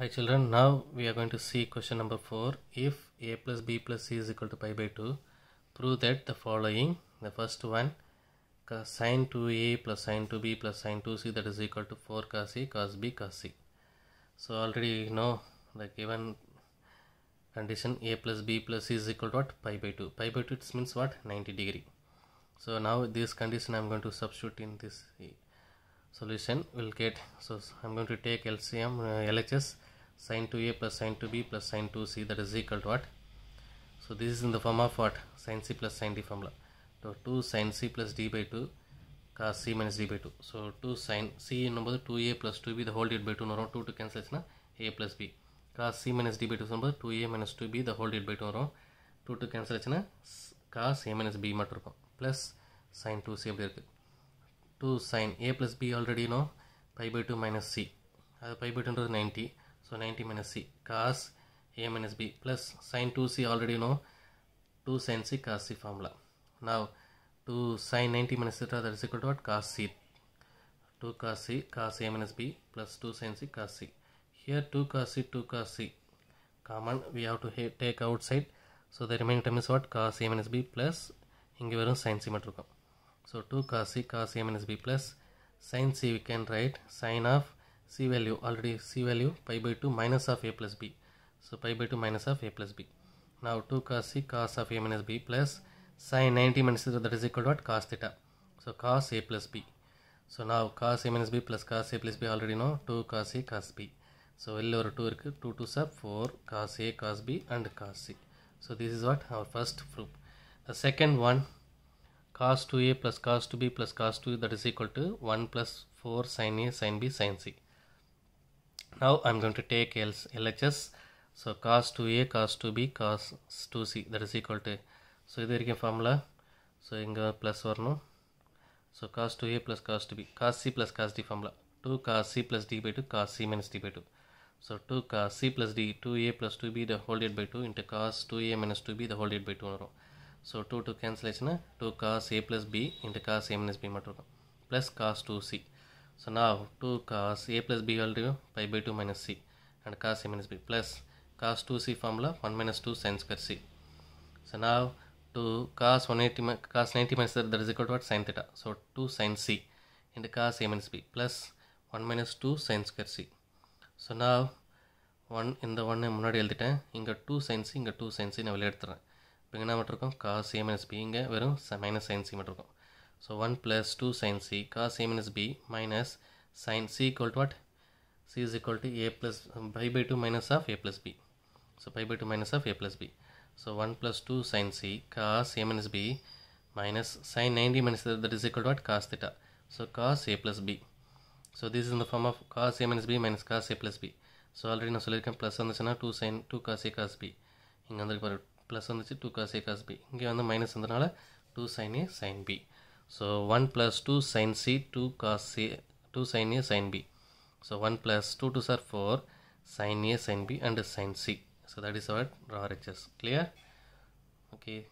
Hi children, now we are going to see question number 4. If a plus b plus c is equal to pi by 2, prove that the following. The first one, sine 2a plus sine 2b plus sine 2c that is equal to 4 cos a cos b cos c. So already you know the given condition a plus b plus c is equal to what? Pi by 2. Pi by 2 it means what? 90 degree. So now this condition I am going to substitute in this uh, solution will get so i'm going to take lcm uh, lhs Sin 2a plus sin 2b plus sin 2c that is equal to what? So this is in the form of what? Sin c plus sin d formula. So 2 sin c plus d by 2 cos c minus d by 2. So 2 sin c number 2 2a plus 2b the whole divided by 2 No 2 to cancel na a plus b cos c minus d by 2 number 2 2a minus 2b the whole divided by 2 No 2 to cancel na cos a minus b மட்டும் plus sin 2c அப்படி இருக்குது 2 sin a plus b already you know pi by 2 minus c அது pi by 2 is 90 So 90 minus c cos a minus b plus sin 2c already you know 2 sin c cos c formula. Now 2 sin 90 minus theta that is equal to what cos c 2 cos c cos a minus b plus 2 sin c cos c. Here 2 cos c 2 cos c common we have to take outside. So the remaining term is what cos a minus b plus inge varum sin c மட்டும் So 2 cos c cos a minus b plus sin c we can write sin of c value already c value pi by 2 minus of a plus b so pi by 2 minus of a plus b now 2 cos c cos of a minus b plus sine 90 minus theta that is equal to what cos theta so cos a plus b so now cos a minus b plus cos a plus b already know 2 cos a cos b so l over 2 2 2 sub 4 cos a cos b and cos c so this is what our first proof the second one cos 2a plus cos 2b plus cos 2 that is equal to 1 plus 4 sin a sin b sin c now I'm going to take else LHS so cos 2a cos 2b cos 2c that is equal to so இது இருக்கும் formula so இங்க plus no so cos 2a plus cos 2b cos c plus cos d formula 2 cos c plus d by 2 cos c minus d by 2 so 2 cos c plus d 2a plus 2b the whole divided by 2 into cos 2a minus 2b the whole divided by 2 வரும் so 2 to cancel 2 cos a plus b into cos a minus b மட்டும் plus cos 2c So now 2 cos a plus b equal to pi by 2 minus c and cos a minus b plus cos 2c formula 1 minus 2 sin square c. So now 2 cos 180 cos 90 minus theta that is equal to what sin theta. So 2 sin c and cos a minus b plus 1 minus 2 sin square c. So now 1 in the 1 முன்னாடி எழுதிட்டேன் இங்கே two science இங்கே two science நான் வெளியே எடுத்துறேன் இப்போ என்ன மட்டும் இருக்கும் காஸ் ஏ மைனஸ் பி இங்கே வெறும் மைனஸ் சயின்ஸி மட்டும் இருக்கும் So 1 plus 2 sine c cos a minus b minus sine c equal to what? c is equal to a plus pi by 2 minus of a plus b. So pi by 2 minus of a plus b. So 1 plus 2 sine c cos a minus b minus sine 90 minus theta, that is equal to what? cos theta. So cos a plus b. So this is in the form of cos a minus b minus cos a plus b. So so Now two sine two cos A sine B. In A cos B plus on this two cos A cos B. B இங்கே minus minus வந்ததுனால Two sine A sine B. So 1 plus 2 sine C 2 cos C 2 sine A sine B. So 1 plus 2 to are 4 sine A sine B and sine C. So that is what RHS. Clear? Okay.